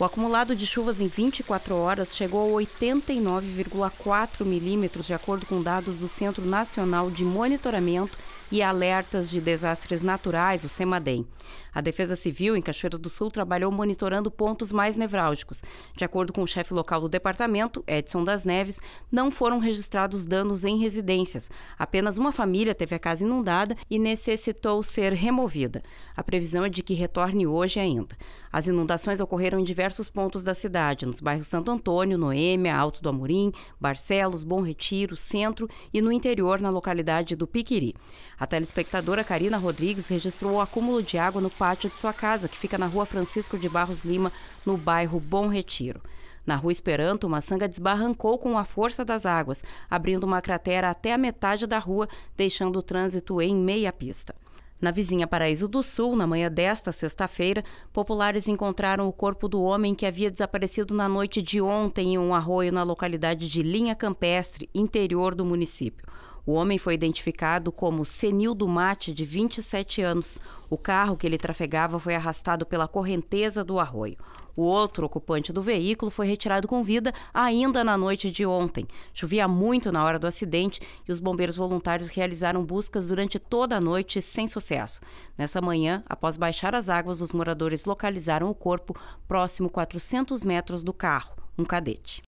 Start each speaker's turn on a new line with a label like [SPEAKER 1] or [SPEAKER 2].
[SPEAKER 1] O acumulado de chuvas em 24 horas chegou a 89,4 milímetros, de acordo com dados do Centro Nacional de Monitoramento e alertas de desastres naturais, o SEMADEM. A Defesa Civil em Cachoeira do Sul trabalhou monitorando pontos mais nevrálgicos. De acordo com o chefe local do departamento, Edson das Neves, não foram registrados danos em residências. Apenas uma família teve a casa inundada e necessitou ser removida. A previsão é de que retorne hoje ainda. As inundações ocorreram em diversos pontos da cidade, nos bairros Santo Antônio, Noêmia, Alto do Amorim, Barcelos, Bom Retiro, Centro e no interior, na localidade do Piquiri. A telespectadora Karina Rodrigues registrou o acúmulo de água no pátio de sua casa, que fica na rua Francisco de Barros Lima, no bairro Bom Retiro. Na rua Esperanto, uma sanga desbarrancou com a força das águas, abrindo uma cratera até a metade da rua, deixando o trânsito em meia pista. Na vizinha Paraíso do Sul, na manhã desta sexta-feira, populares encontraram o corpo do homem que havia desaparecido na noite de ontem em um arroio na localidade de Linha Campestre, interior do município. O homem foi identificado como Senildo Mate, de 27 anos. O carro que ele trafegava foi arrastado pela correnteza do arroio. O outro ocupante do veículo foi retirado com vida ainda na noite de ontem. Chovia muito na hora do acidente e os bombeiros voluntários realizaram buscas durante toda a noite sem sucesso. Nessa manhã, após baixar as águas, os moradores localizaram o corpo próximo 400 metros do carro, um cadete.